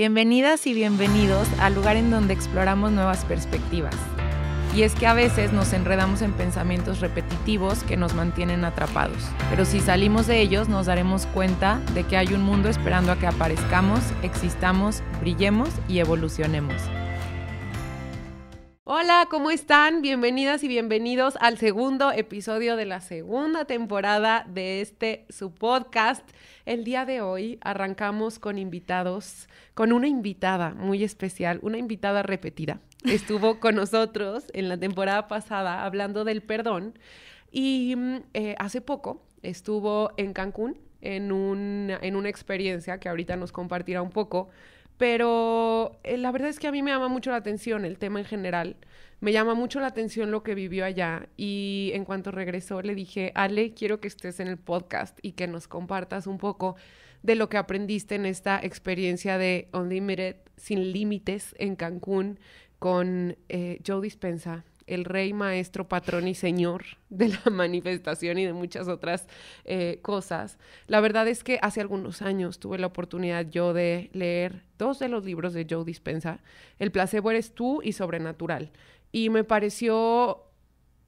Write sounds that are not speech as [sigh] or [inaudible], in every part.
Bienvenidas y bienvenidos al lugar en donde exploramos nuevas perspectivas. Y es que a veces nos enredamos en pensamientos repetitivos que nos mantienen atrapados, pero si salimos de ellos nos daremos cuenta de que hay un mundo esperando a que aparezcamos, existamos, brillemos y evolucionemos. Hola, ¿cómo están? Bienvenidas y bienvenidos al segundo episodio de la segunda temporada de este su podcast. El día de hoy arrancamos con invitados, con una invitada muy especial, una invitada repetida. Estuvo [laughs] con nosotros en la temporada pasada hablando del perdón y mm, eh, hace poco estuvo en Cancún en, en una experiencia que ahorita nos compartirá un poco pero eh, la verdad es que a mí me llama mucho la atención el tema en general. Me llama mucho la atención lo que vivió allá y en cuanto regresó le dije, Ale, quiero que estés en el podcast y que nos compartas un poco de lo que aprendiste en esta experiencia de Unlimited, sin límites en Cancún con eh, Joe Dispensa el rey, maestro, patrón y señor de la [laughs] manifestación y de muchas otras eh, cosas. La verdad es que hace algunos años tuve la oportunidad yo de leer dos de los libros de Joe Dispensa, El placebo eres tú y Sobrenatural. Y me pareció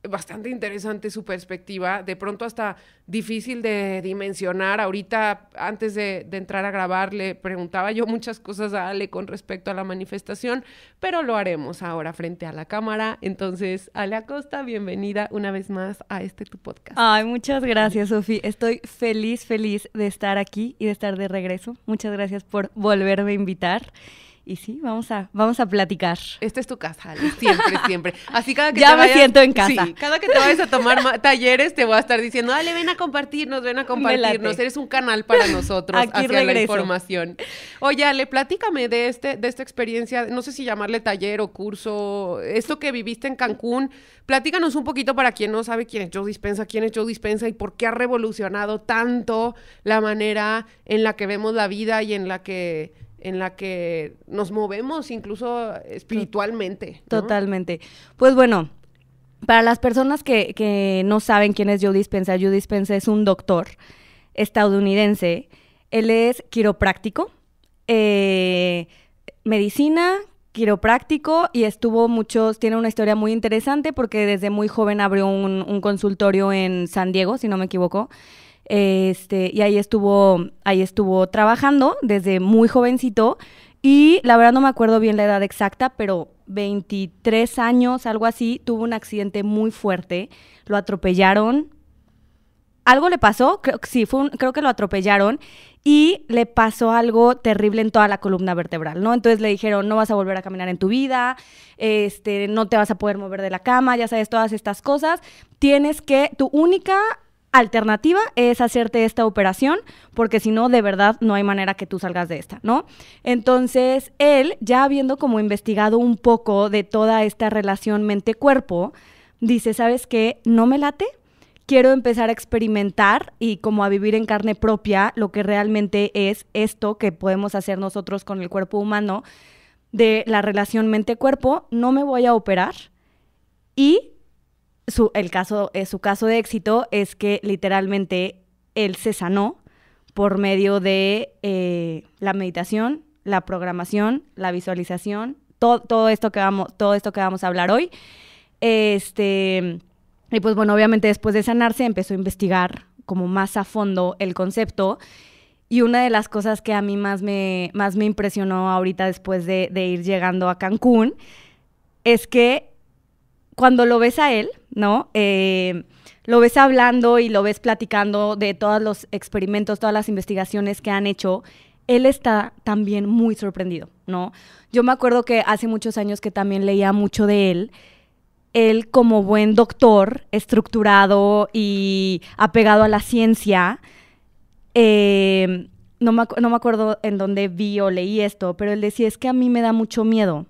bastante interesante su perspectiva, de pronto hasta difícil de dimensionar. Ahorita, antes de, entrar a grabar, le preguntaba yo muchas cosas a Ale con respecto a la manifestación, pero lo haremos ahora frente a la cámara. Entonces, Ale Acosta, bienvenida una vez más a este tu podcast. Ay, muchas gracias, Sofi. Estoy feliz, feliz de estar aquí y de estar de regreso. Muchas gracias por volverme a invitar. Y sí, vamos a, vamos a platicar. Esta es tu casa, siempre, [laughs] siempre. Así cada que ya te me siento en casa. cada que te vayas a tomar talleres te voy a estar diciendo, Ale, ven a compartirnos, ven a compartirnos. Eres un canal para nosotros Aquí hacia la información. Oye, Ale, platícame de, este, de esta experiencia, no sé si llamarle taller o curso, esto que viviste en Cancún. Platícanos un poquito para quien no sabe quién es Joe Dispensa, quién es Joe Dispensa y por qué ha revolucionado tanto la manera en la que vemos la vida y en la que en la que nos movemos incluso espiritualmente. Totalmente. Pues bueno, para las personas que, no saben quién es Joe Dispenza, Joe Dispenza es un doctor estadounidense. Él es quiropráctico, eh, medicina, quiropráctico y estuvo muchos, tiene una historia muy interesante porque desde muy joven abrió un consultorio en San Diego, si no me equivoco. Este, y ahí estuvo, ahí estuvo trabajando desde muy jovencito. Y la verdad no me acuerdo bien la edad exacta, pero 23 años, algo así, tuvo un accidente muy fuerte. Lo atropellaron. Algo le pasó, creo que sí, fue creo que lo atropellaron y le pasó algo terrible en toda la columna vertebral, ¿no? Entonces le dijeron, no vas a volver a caminar en tu vida, este, no te vas a poder mover de la cama, ya sabes, todas estas cosas. Tienes que, tu única alternativa es hacerte esta operación, porque si no, de verdad no hay manera que tú salgas de esta, ¿no? Entonces, él, ya habiendo como investigado un poco de toda esta relación mente-cuerpo, dice, ¿sabes qué? No me late, quiero empezar a experimentar y como a vivir en carne propia lo que realmente es esto que podemos hacer nosotros con el cuerpo humano de la relación mente-cuerpo, no me voy a operar y su, el caso, eh, su caso de éxito es que literalmente él se sanó por medio de eh, la meditación, la programación, la visualización, todo, todo, esto que vamos, todo esto que vamos a hablar hoy. Este, y pues bueno, obviamente después de sanarse empezó a investigar como más a fondo el concepto. Y una de las cosas que a mí más me, más me impresionó ahorita después de ir llegando a Cancún es que cuando lo ves a él, ¿no? Eh, lo ves hablando y lo ves platicando de todos los experimentos, todas las investigaciones que han hecho, él está también muy sorprendido, ¿no? Yo me acuerdo que hace muchos años que también leía mucho de él. Él como buen doctor, estructurado y apegado a la ciencia, eh, no, me no me acuerdo en dónde vi o leí esto, pero él decía, es que a mí me da mucho miedo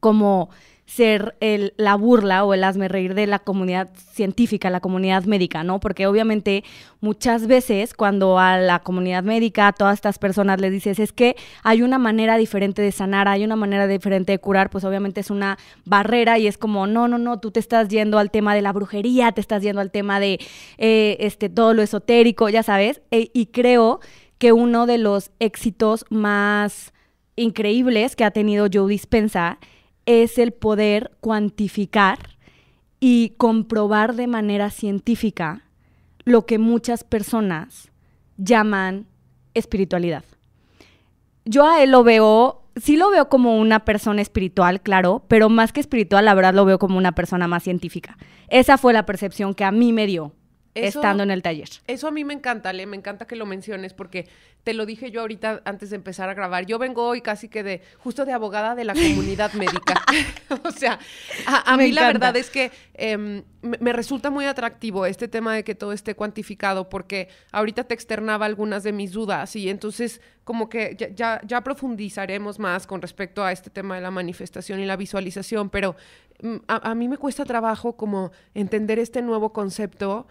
como ser el, la burla o el hazme reír de la comunidad científica, la comunidad médica, ¿no? Porque obviamente muchas veces cuando a la comunidad médica, a todas estas personas les dices, es que hay una manera diferente de sanar, hay una manera diferente de curar, pues obviamente es una barrera y es como, no, no, no, tú te estás yendo al tema de la brujería, te estás yendo al tema de eh, este, todo lo esotérico, ya sabes, e, y creo que uno de los éxitos más increíbles que ha tenido Joe Dispensa es el poder cuantificar y comprobar de manera científica lo que muchas personas llaman espiritualidad. Yo a él lo veo, sí lo veo como una persona espiritual, claro, pero más que espiritual, la verdad lo veo como una persona más científica. Esa fue la percepción que a mí me dio estando en el taller. Eso a mí me encanta, Le, me encanta que lo menciones porque te lo dije yo ahorita antes de empezar a grabar. Yo vengo hoy casi que de justo de abogada de la comunidad médica. [laughs] [laughs] o sea, a, mí la verdad es que em, me, resulta muy atractivo este tema de que todo esté cuantificado porque ahorita te externaba algunas de mis dudas y entonces como que ya, profundizaremos más con respecto a este tema de la manifestación y la visualización, pero mm, a mí me cuesta trabajo como entender este nuevo concepto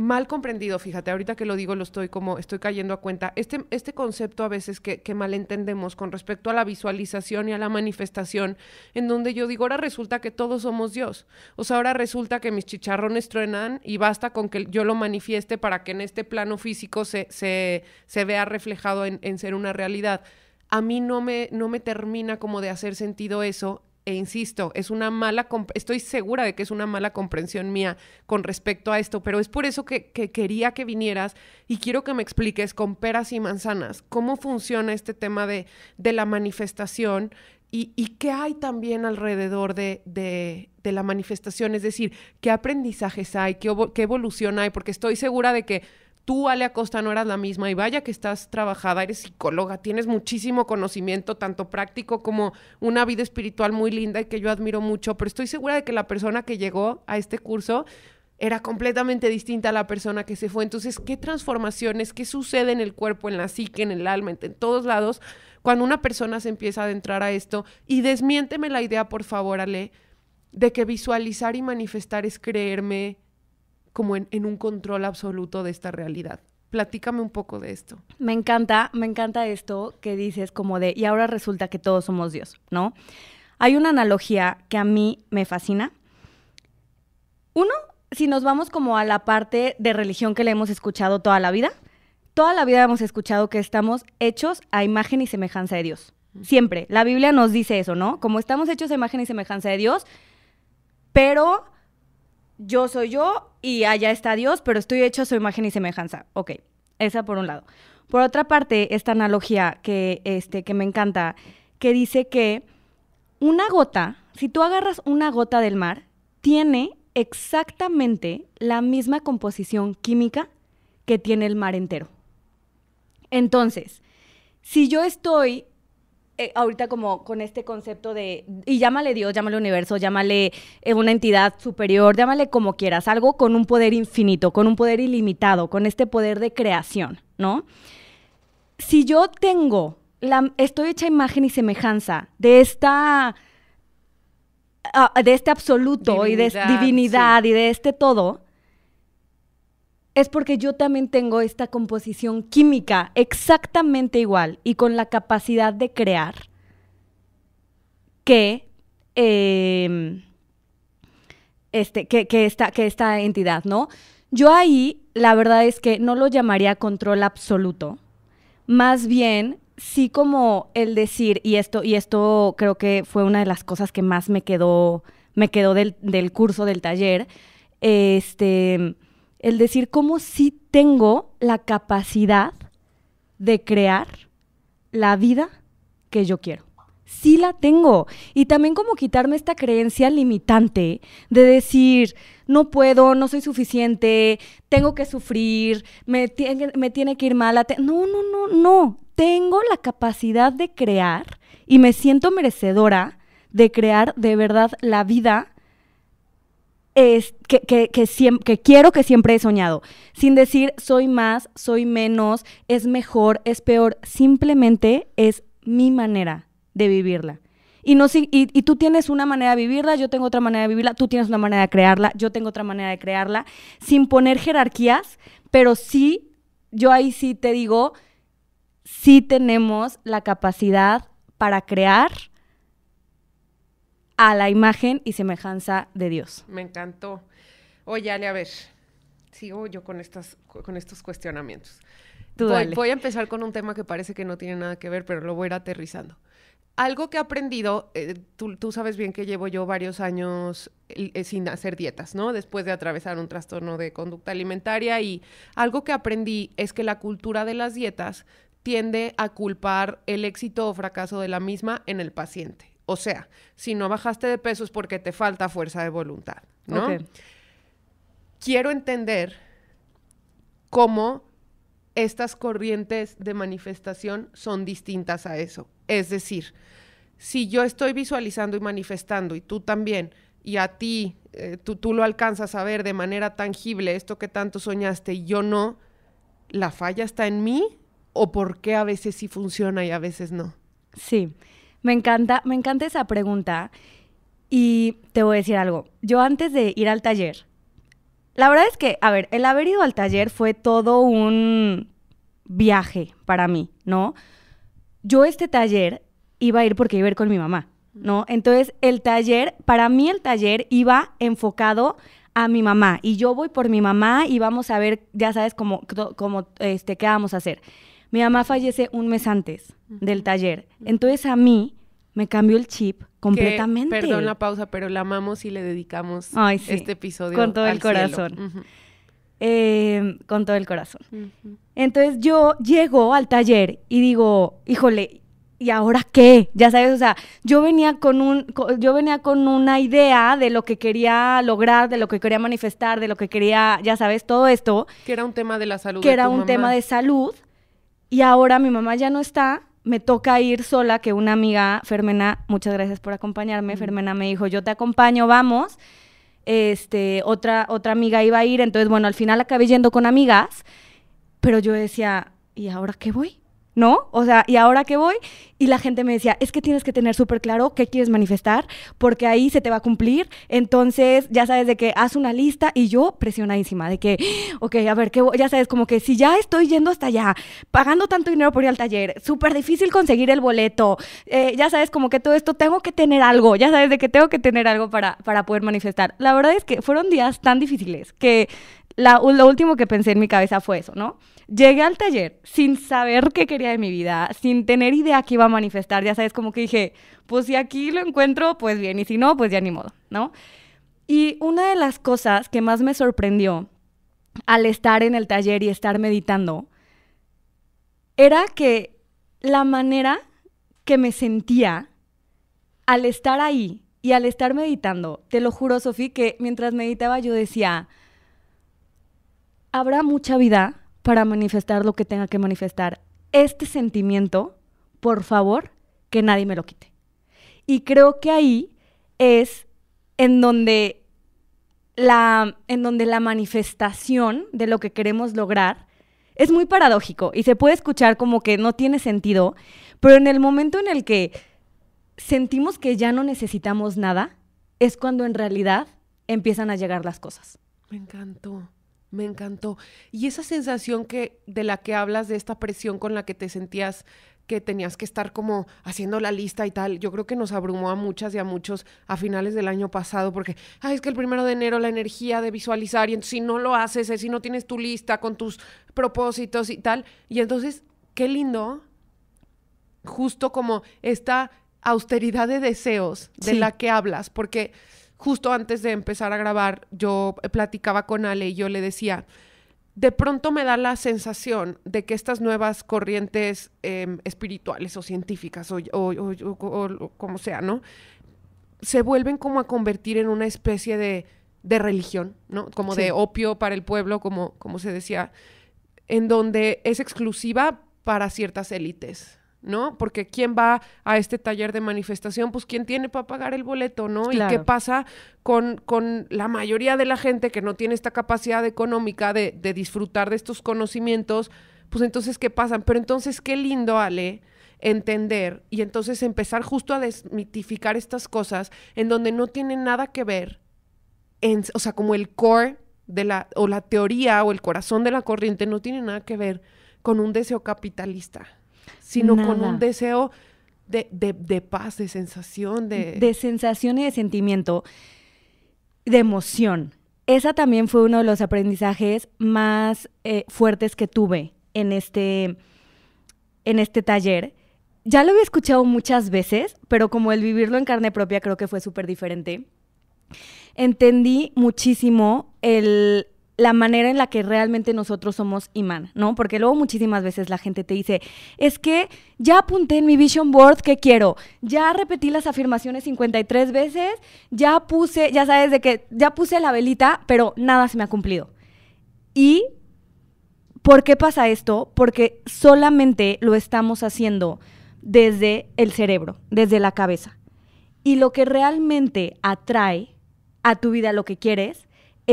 mal comprendido, fíjate, ahorita que lo digo lo estoy como, estoy cayendo a cuenta, este, este concepto a veces que, mal malentendemos con respecto a la visualización y a la manifestación, en donde yo digo, ahora resulta que todos somos Dios, o sea, ahora resulta que mis chicharrones truenan y basta con que yo lo manifieste para que en este plano físico se, se, vea reflejado en, ser una realidad a mí no me, no me termina como de hacer sentido eso e insisto, es una mala, estoy segura de que es una mala comprensión mía con respecto a esto, pero es por eso que, quería que vinieras y quiero que me expliques con peras y manzanas cómo funciona este tema de, de la manifestación y, qué hay también alrededor de, de, la manifestación, es decir, qué aprendizajes hay, qué evolución hay, porque estoy segura de que tú, Ale Acosta, no eras la misma y vaya que estás trabajada, eres psicóloga, tienes muchísimo conocimiento, tanto práctico como una vida espiritual muy linda y que yo admiro mucho, pero estoy segura de que la persona que llegó a este curso era completamente distinta a la persona que se fue. Entonces, ¿qué transformaciones, qué sucede en el cuerpo, en la psique, en el alma, en, todos lados, cuando una persona se empieza a adentrar a esto? Y desmiénteme la idea, por favor, Ale, de que visualizar y manifestar es creerme como en, un control absoluto de esta realidad. Platícame un poco de esto. Me encanta, me encanta esto que dices como de, y ahora resulta que todos somos Dios, ¿no? Hay una analogía que a mí me fascina. Uno, si nos vamos como a la parte de religión que le hemos escuchado toda la vida, toda la vida hemos escuchado que estamos hechos a imagen y semejanza de Dios. Siempre. La Biblia nos dice eso, ¿no? Como estamos hechos a imagen y semejanza de Dios, pero yo soy yo y allá está Dios, pero estoy hecho a su imagen y semejanza. Ok, esa por un lado. Por otra parte, esta analogía que, este, que me encanta, que dice que una gota, si tú agarras una gota del mar, tiene exactamente la misma composición química que tiene el mar entero. Entonces, si yo estoy eh, ahorita como con este concepto de, y llámale Dios, llámale universo, llámale eh, una entidad superior, llámale como quieras, algo con un poder infinito, con un poder ilimitado, con este poder de creación, ¿no? Si yo tengo, la, estoy hecha imagen y semejanza de esta, ah, de este absoluto y de divinidad y de este todo, es porque yo también tengo esta composición química exactamente igual y con la capacidad de crear que, em, este, que, que, esta, que esta entidad, ¿no? Yo ahí la verdad es que no lo llamaría control absoluto, más bien sí como el decir, y esto, y esto creo que fue una de las cosas que más me quedó, me quedó del, del curso, del taller, este el decir cómo sí tengo la capacidad de crear la vida que yo quiero. Sí la tengo. Y también como quitarme esta creencia limitante de decir, no puedo, no soy suficiente, tengo que sufrir, me, tiene, me tiene que ir mal. No, no, no, no. Tengo la capacidad de crear y me siento merecedora de crear de verdad la vida que, quiero que siempre he soñado, sin decir soy más, soy menos, es mejor, es peor, simplemente es mi manera de vivirla. Y, no, y, tú tienes una manera de vivirla, yo tengo otra manera de vivirla, tú tienes una manera de crearla, yo tengo otra manera de crearla, sin poner jerarquías, pero sí, yo ahí sí te digo, sí tenemos la capacidad para crear a la imagen y semejanza de Dios. Me encantó. Oye, Ale, a ver, sigo yo con, estas, con estos cuestionamientos. voy, a empezar con un tema que parece que no tiene nada que ver, pero lo voy a ir aterrizando algo que he aprendido, eh, tú, sabes bien que llevo yo varios años eh, eh, sin hacer dietas, ¿no? Después de atravesar un trastorno de conducta alimentaria y algo que aprendí es que la cultura de las dietas tiende a culpar el éxito o fracaso de la misma en el paciente. O sea, si no bajaste de peso es porque te falta fuerza de voluntad, ¿no? Quiero entender cómo estas corrientes de manifestación son distintas a eso. Es decir, si yo estoy visualizando y manifestando y tú también, y a ti, eh, tú, tú lo alcanzas a ver de manera tangible, esto que tanto soñaste y yo no, ¿la falla está en mí? ¿O por qué a veces sí funciona y a veces no? Sí. Me encanta, me encanta esa pregunta. Y te voy a decir algo. Yo antes de ir al taller, la verdad es que, a ver, el haber ido al taller fue todo un viaje para mí, ¿no? Yo este taller iba a ir porque iba a ir con mi mamá, ¿no? Entonces, el taller, para mí el taller iba enfocado a mi mamá y yo voy por mi mamá y vamos a ver, ya sabes, cómo, cómo este, qué vamos a hacer. Mi mamá fallece un mes antes del taller. Entonces a mí me cambió el chip completamente. perdón la pausa, pero la amamos y le dedicamos este episodio. Con todo el corazón. Em, con todo el corazón. Entonces yo llego al taller y digo, híjole, ¿y ahora qué? Ya sabes, o sea, yo venía con un yo venía con una idea de lo que quería lograr, de lo que quería manifestar, de lo que quería, ya sabes, todo esto, que era un tema de la salud que era un tema de salud y ahora mi mamá ya no está, me toca ir sola, que una amiga, Fermena, muchas gracias por acompañarme, Fermena me dijo, yo te acompaño, vamos. Este, otra, otra amiga iba a ir, entonces bueno, al final acabé yendo con amigas, pero yo decía, ¿y ahora qué voy? ¿no? O sea, ¿y ahora qué voy? Y la gente me decía, es que tienes que tener súper claro qué quieres manifestar, porque ahí se te va a cumplir. Entonces, ya sabes de que haz una lista y yo presionadísima, de que, ok, a ver, ¿qué ya sabes, como que si ya estoy yendo hasta allá, pagando tanto dinero por ir al taller, súper difícil conseguir el boleto, eh, ya sabes, como que todo esto, tengo que tener algo, ya sabes de que tengo que tener algo para, para poder manifestar. La verdad es que fueron días tan difíciles que lo último que pensé en mi cabeza fue eso, ¿no? Llegué al taller sin saber qué quería de mi vida, sin tener idea qué iba a manifestar, ya sabes, como que dije, pues si aquí lo encuentro, pues bien, y si no, pues ya ni modo, ¿no? Y una de las cosas que más me sorprendió al estar en el taller y estar meditando era que la manera que me sentía al estar ahí y al estar meditando, te lo juro, Sofí, que mientras meditaba yo decía, habrá mucha vida para manifestar lo que tenga que manifestar. Este sentimiento, por favor, que nadie me lo quite. Y creo que ahí es en donde la, en donde la manifestación de lo que queremos lograr es muy paradójico y se puede escuchar como que no tiene sentido, pero en el momento en el que sentimos que ya no necesitamos nada, es cuando en realidad empiezan a llegar las cosas. Me encantó. Me encantó. Y esa sensación que de la que hablas de esta presión con la que te sentías que tenías que estar como haciendo la lista y tal. Yo creo que nos abrumó a muchas y a muchos a finales del año pasado porque, es que el primero de enero la energía de visualizar y entonces si no lo haces, eh, si no tienes tu lista con tus propósitos y tal. Y entonces, qué lindo, justo como esta austeridad de deseos de la que hablas, porque justo antes de empezar a grabar, yo platicaba con Ale y yo le decía, de pronto me da la sensación de que estas nuevas corrientes em, espirituales o científicas o, como sea, ¿no? Se vuelven como a convertir en una especie de, de religión, ¿no? Como de opio para el pueblo, como, como se decía, en donde es exclusiva para ciertas élites. ¿no? Porque ¿quién va a este taller de manifestación? Pues ¿quién tiene para pagar el boleto, ¿no? ¿Y qué pasa con, la mayoría de la gente que no tiene esta capacidad económica de, de disfrutar de estos conocimientos? Pues entonces, ¿qué pasa? Pero entonces, qué lindo, Ale, entender y entonces empezar justo a desmitificar estas cosas en donde no tienen nada que ver, en, o sea, como el core de la, o la teoría o el corazón de la corriente no tiene nada que ver con un deseo capitalista sino con un deseo de, paz, de sensación, de... De sensación y de sentimiento, de emoción. Esa también fue uno de los aprendizajes más eh, fuertes que tuve en este, en este taller. Ya lo había escuchado muchas veces, pero como el vivirlo en carne propia creo que fue súper diferente. Entendí muchísimo el, la manera en la que realmente nosotros somos imán, ¿no? Porque luego muchísimas veces la gente te dice, es que ya apunté en mi vision board que quiero, ya repetí las afirmaciones 53 veces, ya puse, ya sabes de que, ya puse la velita, pero nada se me ha cumplido. Y ¿Por qué pasa esto? Porque solamente lo estamos haciendo desde el cerebro, desde la cabeza. Y lo que realmente atrae a tu vida lo que quieres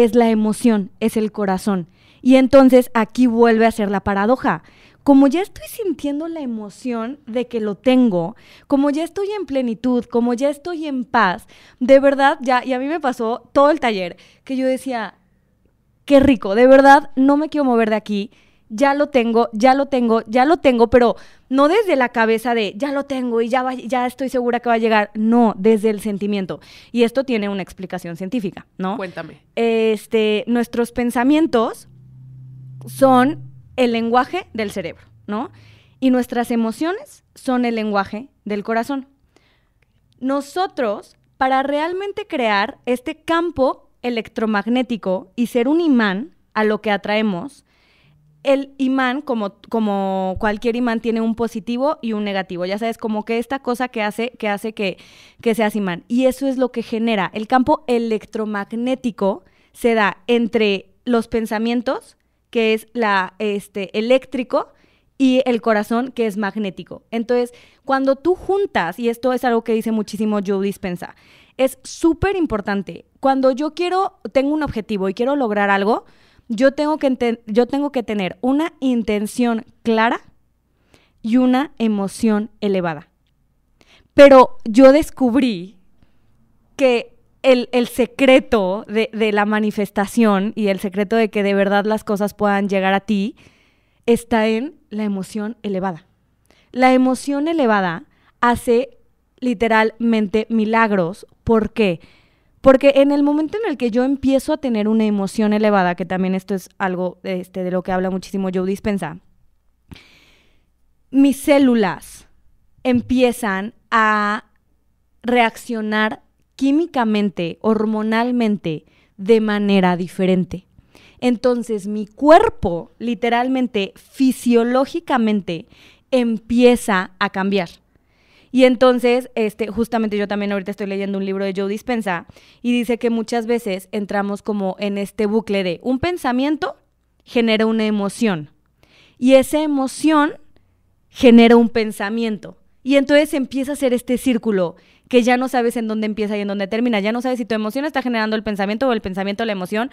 es la emoción, es el corazón. Y entonces aquí vuelve a ser la paradoja. Como ya estoy sintiendo la emoción de que lo tengo, como ya estoy en plenitud, como ya estoy en paz, de verdad, ya, y a mí me pasó todo el taller, que yo decía, qué rico, de verdad, no me quiero mover de aquí, ya lo tengo, ya lo tengo, ya lo tengo, pero no desde la cabeza de ya lo tengo y ya, ya estoy segura que va a llegar, no, desde el sentimiento. Y esto tiene una explicación científica, ¿no? Cuéntame. Este, nuestros pensamientos son el lenguaje del cerebro, ¿no? Y nuestras emociones son el lenguaje del corazón. Nosotros, para realmente crear este campo electromagnético y ser un imán a lo que atraemos, el imán, como, cualquier imán, tiene un positivo y un negativo. Ya sabes, como que esta cosa que hace que, hace que, seas imán. Y eso es lo que genera. El campo electromagnético se da entre los pensamientos, que es la, este, eléctrico, y el corazón, que es magnético. Entonces, cuando tú juntas, y esto es algo que dice muchísimo Joe Dispensa, es súper importante. Cuando yo quiero, tengo un objetivo y quiero lograr algo, yo tengo que, yo tengo que tener una intención clara y una emoción elevada. Pero yo descubrí que el, secreto de, la manifestación y el secreto de que de verdad las cosas puedan llegar a ti está en la emoción elevada. La emoción elevada hace literalmente milagros. ¿Por qué? Porque porque en el momento en el que yo empiezo a tener una emoción elevada, que también esto es algo este, de lo que habla muchísimo Joe Dispensa, mis células empiezan a reaccionar químicamente, hormonalmente, de manera diferente. Entonces mi cuerpo, literalmente, fisiológicamente, empieza a cambiar. Y entonces, este, justamente yo también ahorita estoy leyendo un libro de Joe Dispensa y dice que muchas veces entramos como en este bucle de un pensamiento genera una emoción y esa emoción genera un pensamiento. Y entonces empieza a ser este círculo que ya no sabes en dónde empieza y en dónde termina. Ya no sabes si tu emoción está generando el pensamiento o el pensamiento la emoción.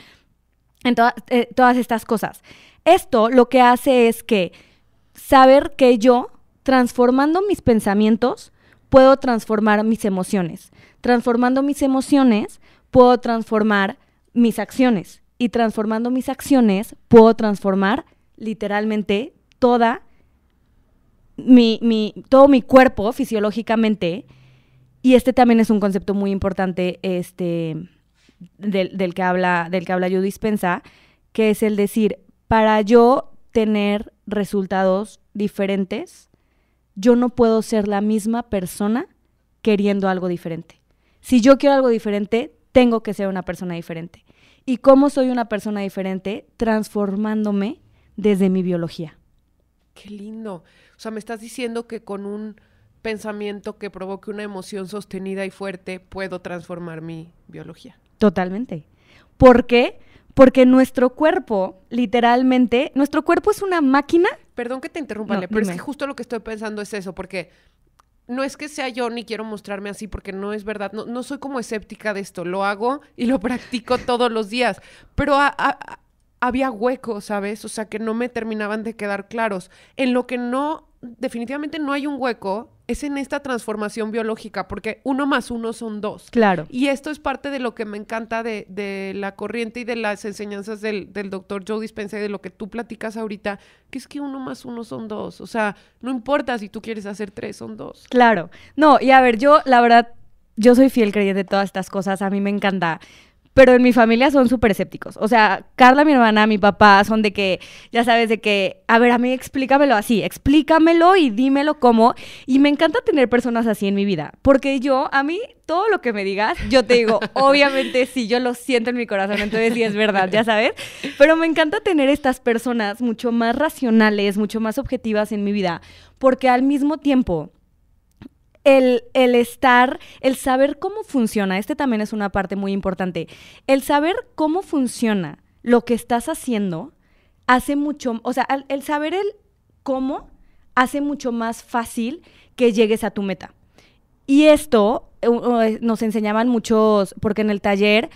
En eh, todas estas cosas. Esto lo que hace es que saber que yo transformando mis pensamientos, puedo transformar mis emociones. Transformando mis emociones, puedo transformar mis acciones. Y transformando mis acciones, puedo transformar literalmente toda todo mi cuerpo fisiológicamente. Y este también es un concepto muy importante este, del, que habla, del que habla yo dispensa, que es el decir, para yo tener resultados diferentes, yo no puedo ser la misma persona queriendo algo diferente. Si yo quiero algo diferente, tengo que ser una persona diferente. ¿Y cómo soy una persona diferente? Transformándome desde mi biología. Qué lindo. O sea, me estás diciendo que con un pensamiento que provoque una emoción sostenida y fuerte, puedo transformar mi biología. Totalmente. ¿Por qué? Porque nuestro cuerpo, literalmente, nuestro cuerpo es una máquina Perdón que te interrumpa, pero es que justo lo que estoy pensando es eso, porque no es que sea yo ni quiero mostrarme así porque no es verdad, no, no soy como escéptica de esto, lo hago y lo [laughs] practico todos los días, pero había huecos, ¿sabes? O sea, que no me terminaban de quedar claros. En lo que no, definitivamente no hay un hueco es en esta transformación biológica, porque uno más uno son dos. Claro. Y esto es parte de lo que me encanta de, la corriente y de las enseñanzas del, del doctor Joe Dispenza y de lo que tú platicas ahorita, que es que uno más uno son dos. O sea, no importa si tú quieres hacer tres, son dos. Claro. No, y a ver, yo, la verdad, yo soy fiel creyente de todas estas cosas. A mí me encanta pero en mi familia son súper escépticos. O sea, Carla, mi hermana, mi papá son de que, ya sabes, de que, a ver, a mí explícamelo así, explícamelo y dímelo cómo. Y me encanta tener personas así en mi vida, porque yo, a mí, todo lo que me digas, yo te digo, [laughs] obviamente sí, yo lo siento en mi corazón, entonces sí es verdad, ya sabes. Pero me encanta tener estas personas mucho más racionales, mucho más objetivas en mi vida, porque al mismo tiempo el, estar, el saber cómo funciona, este también es una parte muy importante, el saber cómo funciona lo que estás haciendo hace mucho, o sea, el, saber el cómo hace mucho más fácil que llegues a tu meta. Y esto eh, nos enseñaban muchos, porque en el taller,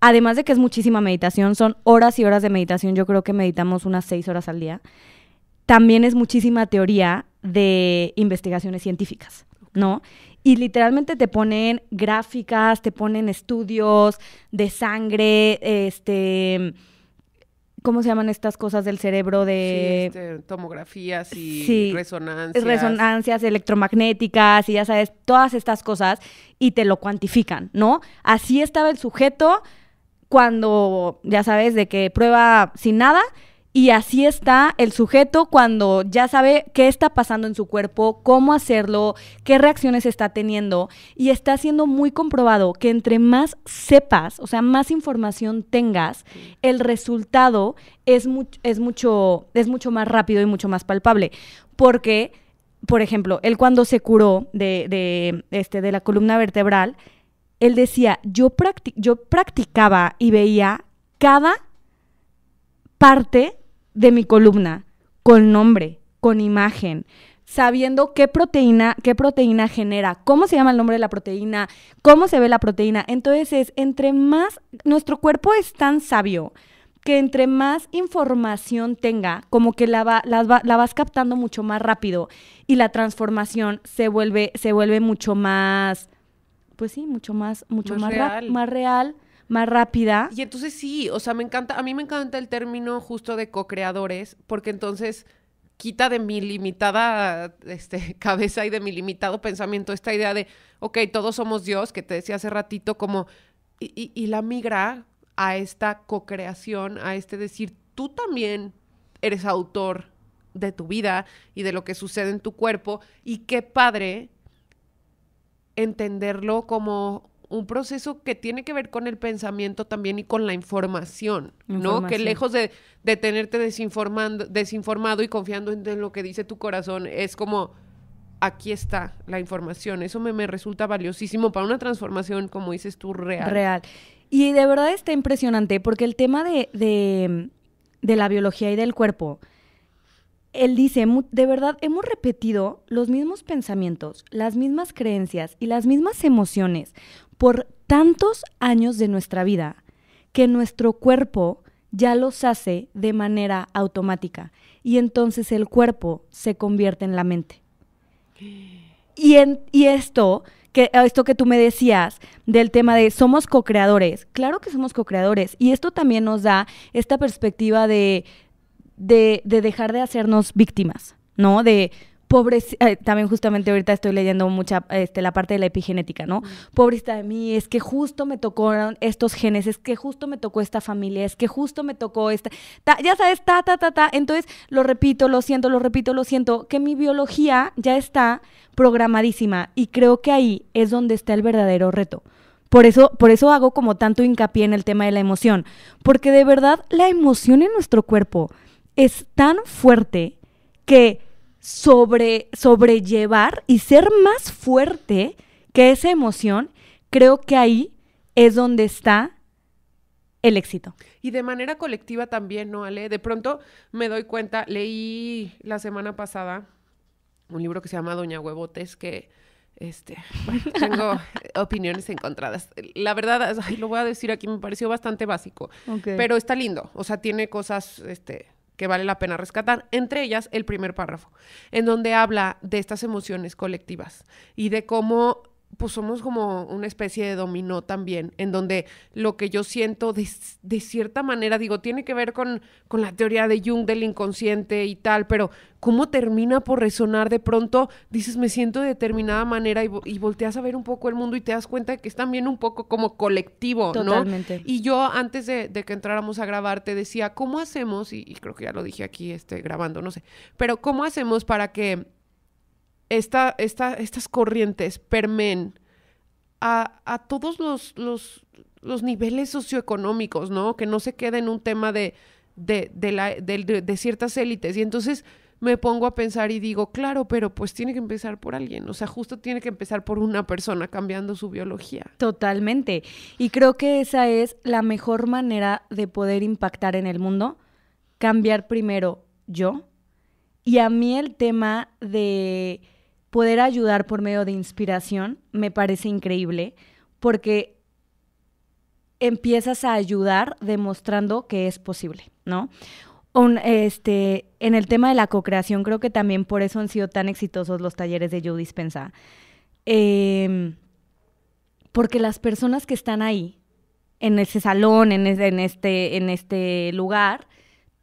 además de que es muchísima meditación, son horas y horas de meditación, yo creo que meditamos unas seis horas al día, también es muchísima teoría de investigaciones científicas. ¿no? Y literalmente te ponen gráficas, te ponen estudios de sangre, este... ¿Cómo se llaman estas cosas del cerebro de...? Este, tomografías y resonancias. Resonancias electromagnéticas y ya sabes, todas estas cosas y te lo cuantifican, ¿no? Así estaba el sujeto cuando, ya sabes, de que prueba sin nada y así está el sujeto cuando ya sabe qué está pasando en su cuerpo, cómo hacerlo, qué reacciones está teniendo. Y está siendo muy comprobado que entre más sepas, o sea, más información tengas, el resultado es, es, mucho, es mucho más rápido y mucho más palpable. Porque, por ejemplo, él cuando se curó de, este, de la columna vertebral, él decía, yo, yo practicaba y veía cada parte de mi columna con nombre, con imagen, sabiendo qué proteína, qué proteína genera, cómo se llama el nombre de la proteína, cómo se ve la proteína. Entonces, entre más nuestro cuerpo es tan sabio que entre más información tenga, como que la, la, vas captando mucho más rápido y la transformación se vuelve, se vuelve mucho más, pues sí, mucho más, mucho más, real. más real más rápida. Y entonces sí, o sea, me encanta, a mí me encanta el término justo de co-creadores, porque entonces quita de mi limitada este, [laughs] cabeza y de mi limitado pensamiento esta idea de, ok, todos somos Dios, que te decía hace ratito, como, y, y la migra a esta co-creación, a este decir, tú también eres autor de tu vida y de lo que sucede en tu cuerpo, y qué padre entenderlo como un proceso que tiene que ver con el pensamiento también y con la información, ¿no? Que lejos de, tenerte desinformado y confiando en, lo que dice tu corazón, es como, aquí está la información. Eso me, resulta valiosísimo para una transformación, como dices tú, real. Real. Y de verdad está impresionante, porque el tema de, de la biología y del cuerpo, él dice, de verdad, hemos repetido los mismos pensamientos, las mismas creencias y las mismas emociones por tantos años de nuestra vida que nuestro cuerpo ya los hace de manera automática y entonces el cuerpo se convierte en la mente. Y, esto, que, esto que tú me decías del tema de somos co-creadores, claro que somos co-creadores y esto también nos da esta perspectiva de, de, de dejar de hacernos víctimas, ¿no? De pobre eh, también justamente ahorita estoy leyendo mucha, este, la parte de la epigenética, ¿no? Pobrecita de mí, es que justo me tocó estos genes, es que justo me tocó esta familia, es que justo me tocó esta, ya sabes, ta, ta, ta, ta, entonces lo repito, lo siento, lo repito, lo siento, que mi biología ya está programadísima y creo que ahí es donde está el verdadero reto. Por eso, por eso hago como tanto hincapié en el tema de la emoción, porque de verdad la emoción en nuestro cuerpo es tan fuerte que sobre, sobrellevar y ser más fuerte que esa emoción, creo que ahí es donde está el éxito. Y de manera colectiva también, ¿no, Ale? De pronto me doy cuenta, leí la semana pasada un libro que se llama Doña Huevotes, que este, [laughs] tengo [laughs] opiniones encontradas. La verdad, lo voy a decir aquí, me pareció bastante básico, pero está lindo, o sea, tiene cosas, este, que vale la pena rescatar, entre ellas el primer párrafo, en donde habla de estas emociones colectivas y de cómo pues somos como una especie de dominó también, en donde lo que yo siento de, cierta manera, digo, tiene que ver con, con, la teoría de Jung del inconsciente y tal, pero cómo termina por resonar de pronto, dices, me siento de determinada manera y, volteas a ver un poco el mundo y te das cuenta de que es también un poco como colectivo, Totalmente. Y yo antes de, que entráramos a grabar te decía, ¿cómo hacemos? Y, creo que ya lo dije aquí, este, grabando, no sé, pero ¿cómo hacemos para que esta, estas corrientes permeen a, todos los, los, niveles socioeconómicos, ¿no? Que no se quede en un tema de, de, de, la, de, ciertas élites. Y entonces me pongo a pensar y digo, claro, pero pues tiene que empezar por alguien, o sea, justo tiene que empezar por una persona cambiando su biología. Totalmente. Y creo que esa es la mejor manera de poder impactar en el mundo, cambiar primero yo. Y a mí el tema de poder ayudar por medio de inspiración me parece increíble porque empiezas a ayudar demostrando que es posible, ¿no? este, en el tema de la co-creación, creo que también por eso han sido tan exitosos los talleres de Joe Dispensa. Em, porque las personas que están ahí, en ese salón, en, este, en este lugar,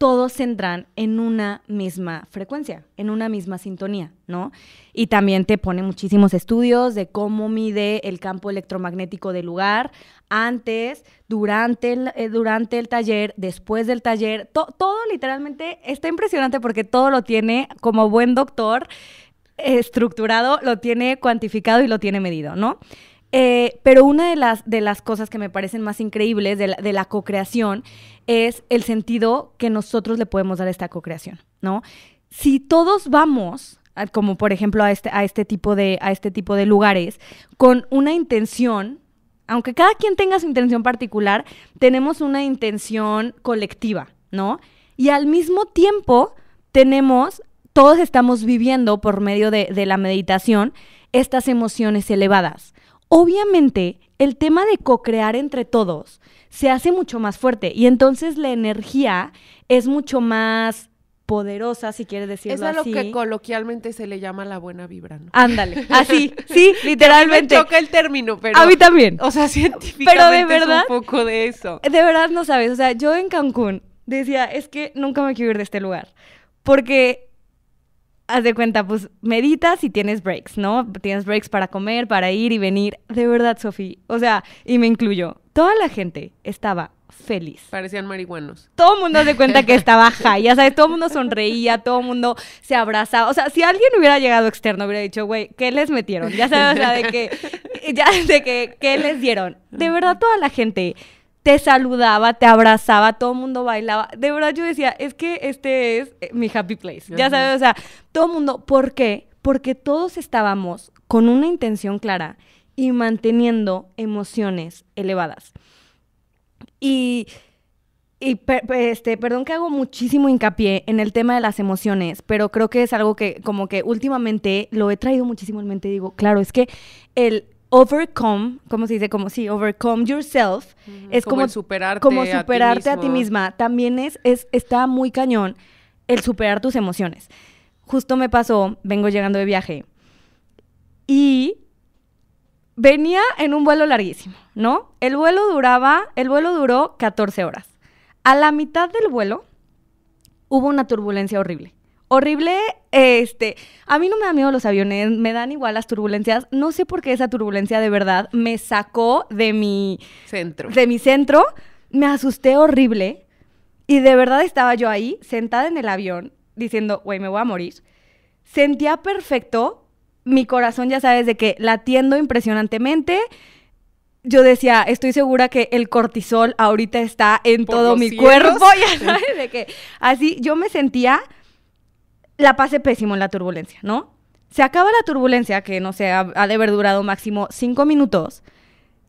todos entran en una misma frecuencia, en una misma sintonía, ¿no? Y también te pone muchísimos estudios de cómo mide el campo electromagnético del lugar antes, durante el, eh, durante el taller, después del taller. todo literalmente está impresionante porque todo lo tiene como buen doctor eh, estructurado, lo tiene cuantificado y lo tiene medido, ¿no? Eh, pero una de las, de las cosas que me parecen más increíbles de la, co-creación es el sentido que nosotros le podemos dar a esta co-creación, ¿no? Si todos vamos como por ejemplo este, a este, tipo de a este tipo de lugares con una intención aunque cada quien tenga su intención particular tenemos una intención colectiva no y al mismo tiempo tenemos todos estamos viviendo por medio de, de la meditación estas emociones elevadas Obviamente, el tema de co-crear entre todos se hace mucho más fuerte y entonces la energía es mucho más poderosa, si quieres decirlo es Es lo que coloquialmente se le llama la buena vibra, Ándale, [laughs] así, sí, literalmente. me toca el término, pero... A mí también. O sea, científicamente pero de verdad, es un poco de eso. De verdad no sabes, o sea, yo en Cancún decía, es que nunca me quiero ir de este lugar, porque haz de cuenta, pues meditas y tienes breaks, ¿no? Tienes breaks para comer, para ir y venir. De verdad, Sofía. O sea, y me incluyo. Toda la gente estaba feliz. Parecían marihuanos. Todo el mundo se cuenta que [laughs] estaba high, ya sabes, todo el mundo sonreía, todo el mundo se abrazaba. O sea, si alguien hubiera llegado externo, hubiera dicho, güey, ¿qué les metieron? Ya sabes, o sea, de que, ya de que, ¿qué les dieron? De verdad, toda la gente te saludaba, te abrazaba, todo el mundo bailaba. De verdad yo decía, es que este es eh, mi happy place. Ya sabes, o sea, todo el mundo, ¿por qué? Porque todos estábamos con una intención clara y manteniendo emociones elevadas. Y, y este, perdón que hago muchísimo hincapié en el tema de las emociones, pero creo que es algo que como que últimamente lo he traído muchísimo en mente. Digo, claro, es que el overcome, ¿cómo se dice, como sí, overcome yourself, es como, superarte, a, ti misma. También es, es, está muy cañón el superar tus emociones. Justo me pasó, vengo llegando de viaje y venía en un vuelo larguísimo, ¿no? El vuelo duraba, el vuelo duró 14 horas. A la mitad del vuelo hubo una turbulencia horrible horrible. Este, a mí no me dan miedo los aviones, me dan igual las turbulencias. No sé por qué esa turbulencia de verdad me sacó de mi centro. De mi centro, me asusté horrible y de verdad estaba yo ahí sentada en el avión diciendo, "Güey, me voy a morir." Sentía perfecto mi corazón, ya sabes, de que latiendo impresionantemente yo decía, estoy segura que el cortisol ahorita está en todo mi cuerpo, [laughs] ya sabes, de que así yo me sentía la pasé pésimo en la turbulencia, ¿no? Se acaba la turbulencia, que no sé, ha, de haber durado máximo cinco minutos.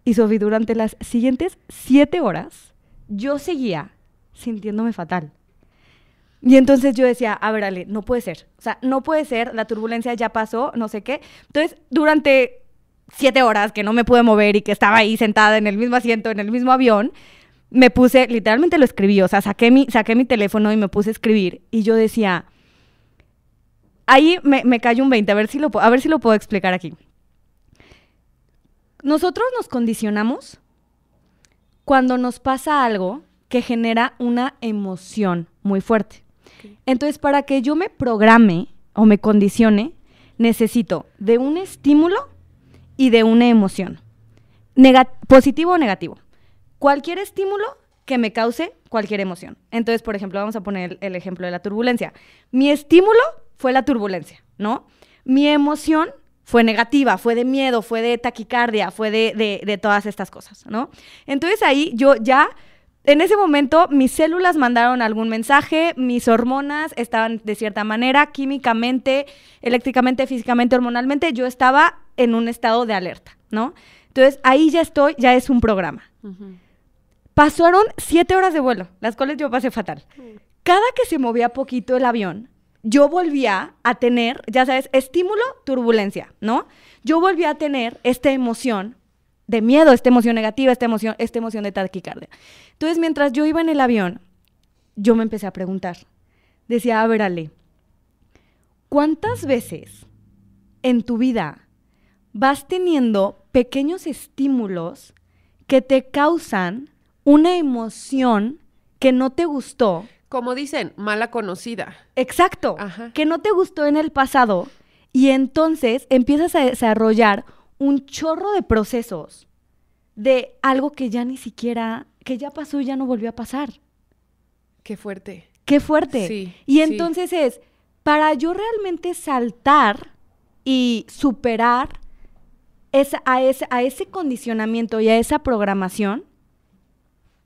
Y Sofi, durante las siguientes siete horas, yo seguía sintiéndome fatal. Y entonces yo decía, a ver, Ale, no puede ser. O sea, no puede ser, la turbulencia ya pasó, no sé qué. Entonces, durante siete horas que no me pude mover y que estaba ahí sentada en el mismo asiento, en el mismo avión, me puse, literalmente lo escribí, o sea, saqué mi, saqué mi teléfono y me puse a escribir. Y yo decía, ahí me, me cayó un 20, a ver, si lo, a ver si lo puedo explicar aquí. Nosotros nos condicionamos cuando nos pasa algo que genera una emoción muy fuerte. Entonces, para que yo me programe o me condicione, necesito de un estímulo y de una emoción, positivo o negativo. Cualquier estímulo que me cause cualquier emoción. Entonces, por ejemplo, vamos a poner el ejemplo de la turbulencia. Mi estímulo fue la turbulencia, ¿no? Mi emoción fue negativa, fue de miedo, fue de taquicardia, fue de, todas estas cosas, ¿no? Entonces ahí yo ya, en ese momento, mis células mandaron algún mensaje, mis hormonas estaban de cierta manera, químicamente, eléctricamente, físicamente, hormonalmente, yo estaba en un estado de alerta, ¿no? Entonces ahí ya estoy, ya es un programa. Pasaron siete horas de vuelo, las cuales yo pasé fatal. Mm. Cada que se movía poquito el avión, yo volvía a tener, ya sabes, estímulo, turbulencia, ¿no? Yo volvía a tener esta emoción de miedo, esta emoción negativa, esta emoción, esta emoción de taquicardia. Entonces, mientras yo iba en el avión, yo me empecé a preguntar. Decía, a ver, Ale, ¿cuántas veces en tu vida vas teniendo pequeños estímulos que te causan una emoción que no te gustó? Como dicen, mala conocida. Exacto. Que no te gustó en el pasado y entonces empiezas a desarrollar un chorro de procesos de algo que ya ni siquiera, que ya pasó y ya no volvió a pasar. Qué fuerte. Qué fuerte. y entonces es, para yo realmente saltar y superar ese, a ese condicionamiento y a esa programación,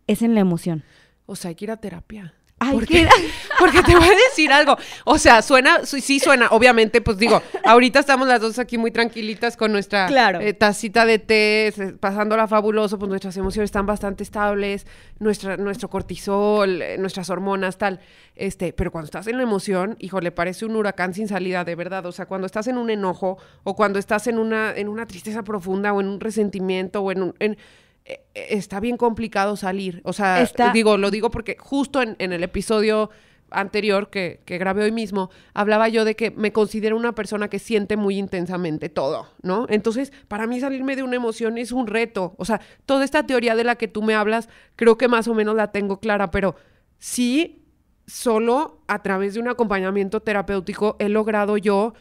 es en la emoción. O sea, hay que ir a terapia porque, [laughs] porque te voy a decir algo. O sea, suena, sí suena, obviamente, pues digo, ahorita estamos las dos aquí muy tranquilitas con nuestra eh, tacita de té, pasándola fabuloso, pues nuestras emociones están bastante estables, nuestra, nuestro cortisol, eh, nuestras hormonas, tal. Este, pero cuando estás en la emoción, híjole, parece un huracán sin salida, de verdad. O sea, cuando estás en un enojo, o cuando estás en una, en una tristeza profunda, o en un resentimiento, o en un. En, está bien complicado salir. O sea, digo, lo digo porque justo en, el episodio anterior que, que, grabé hoy mismo, hablaba yo de que me considero una persona que siente muy intensamente todo, ¿no? Entonces, para mí salirme de una emoción es un reto. O sea, toda esta teoría de la que tú me hablas, creo que más o menos la tengo clara, pero sí, solo a través de un acompañamiento terapéutico he logrado yo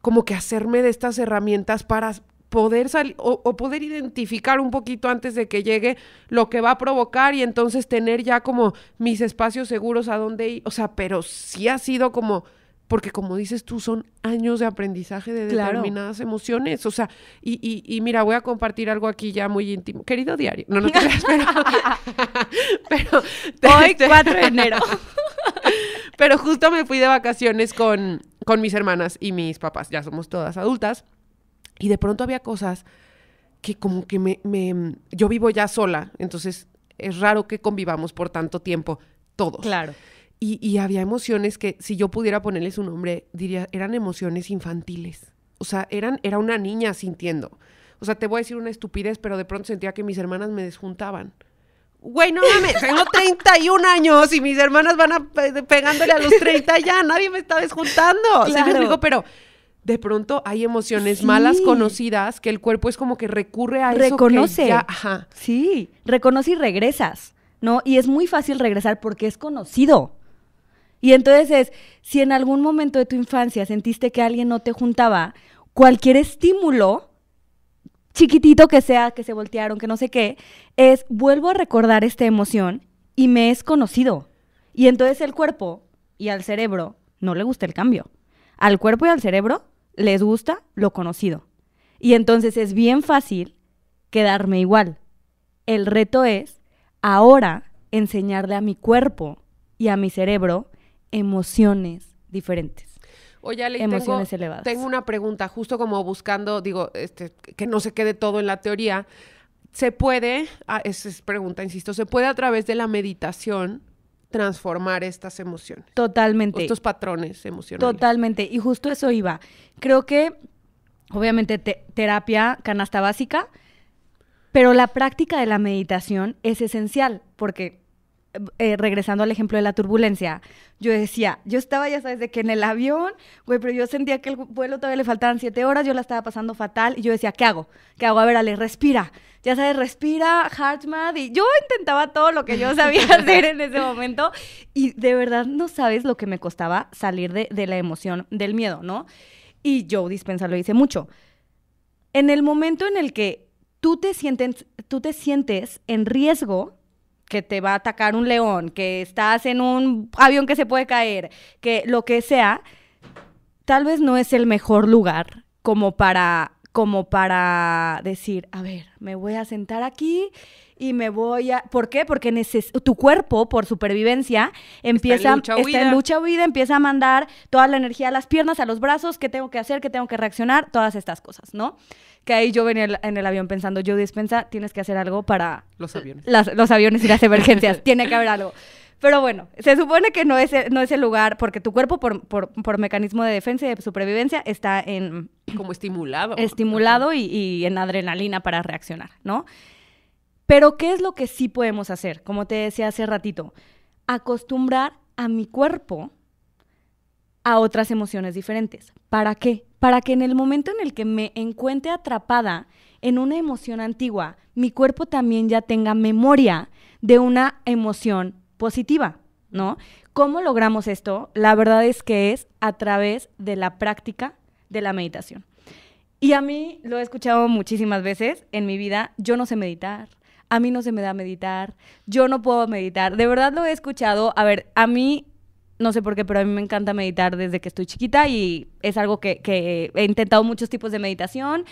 como que hacerme de estas herramientas para poder salir o, poder identificar un poquito antes de que llegue lo que va a provocar y entonces tener ya como mis espacios seguros a dónde ir. O sea, pero sí ha sido como, porque como dices tú, son años de aprendizaje de determinadas emociones. O sea, y, mira, voy a compartir algo aquí ya muy íntimo. Querido diario, no, no te pero, [laughs] hoy 4 este de enero. [laughs] pero justo me fui de vacaciones con, con mis hermanas y mis papás, ya somos todas adultas. Y de pronto había cosas que como que me, Yo vivo ya sola, entonces es raro que convivamos por tanto tiempo todos. Claro. Y, había emociones que, si yo pudiera ponerle su nombre, diría, eran emociones infantiles. O sea, eran, era una niña sintiendo. O sea, te voy a decir una estupidez, pero de pronto sentía que mis hermanas me desjuntaban. Güey, no mames, tengo 31 [laughs] años y mis hermanas van a pegándole a los 30 ya, nadie me está desjuntando. digo, pero de pronto hay emociones malas conocidas que el cuerpo es como que recurre a Reconoce. eso. Reconoce. Sí. Reconoce y regresas, ¿no? Y es muy fácil regresar porque es conocido. Y entonces es, si en algún momento de tu infancia sentiste que alguien no te juntaba, cualquier estímulo, chiquitito que sea, que se voltearon, que no sé qué, es vuelvo a recordar esta emoción y me es conocido. Y entonces el cuerpo y al cerebro no le gusta el cambio. Al cuerpo y al cerebro les gusta lo conocido. Y entonces es bien fácil quedarme igual. El reto es ahora enseñarle a mi cuerpo y a mi cerebro emociones diferentes. Oye, emociones tengo, elevadas. Tengo una pregunta, justo como buscando, digo, este, que no se quede todo en la teoría. ¿Se puede, ah, esa es pregunta, insisto, se puede a través de la meditación transformar estas emociones. Totalmente. Estos patrones emocionales. Totalmente. Y justo eso iba. Creo que, obviamente, terapia, canasta básica, pero la práctica de la meditación es esencial, porque eh, regresando al ejemplo de la turbulencia, yo decía, yo estaba, ya sabes, de que en el avión, güey, pero yo sentía que el vuelo todavía le faltaban siete horas, yo la estaba pasando fatal, y yo decía, ¿qué hago? ¿Qué hago? A ver, Ale, respira, ya sabes, respira, heart y yo intentaba todo lo que yo sabía [laughs] hacer en ese momento y de verdad no sabes lo que me costaba salir de, la emoción, del miedo, ¿no? Y yo Dispensa lo hice mucho. En el momento en el que tú te sientes, tú te sientes en riesgo, que te va a atacar un león, que estás en un avión que se puede caer, que lo que sea, tal vez no es el mejor lugar como para como para decir, a ver, me voy a sentar aquí y me voy a... ¿Por qué? Porque tu cuerpo, por supervivencia, empieza está en, lucha, huida, empieza a mandar toda la energía a las piernas, a los brazos, qué tengo que hacer, qué tengo que reaccionar, todas estas cosas, ¿no? Que ahí yo venía en el avión pensando, yo dispensa, tienes que hacer algo para... Los aviones. los aviones y las [laughs] emergencias, tiene que haber algo. Pero bueno, se supone que no es, e, no es el lugar, porque tu cuerpo, por, mecanismo de defensa y de supervivencia, está en. Como estimulado. Estimulado y, y en adrenalina para reaccionar, ¿no? Pero, ¿qué es lo que sí podemos hacer? Como te decía hace ratito, acostumbrar a mi cuerpo a otras emociones diferentes. ¿Para qué? Para que en el momento en el que me encuentre atrapada en una emoción antigua, mi cuerpo también ya tenga memoria de una emoción positiva, ¿no? ¿Cómo logramos esto? La verdad es que es a través de la práctica de la meditación. Y a mí lo he escuchado muchísimas veces en mi vida, yo no sé meditar, a mí no se me da meditar, yo no puedo meditar. De verdad lo he escuchado, a ver, a mí, no sé por qué, pero a mí me encanta meditar desde que estoy chiquita y es algo que, he intentado muchos tipos de meditación.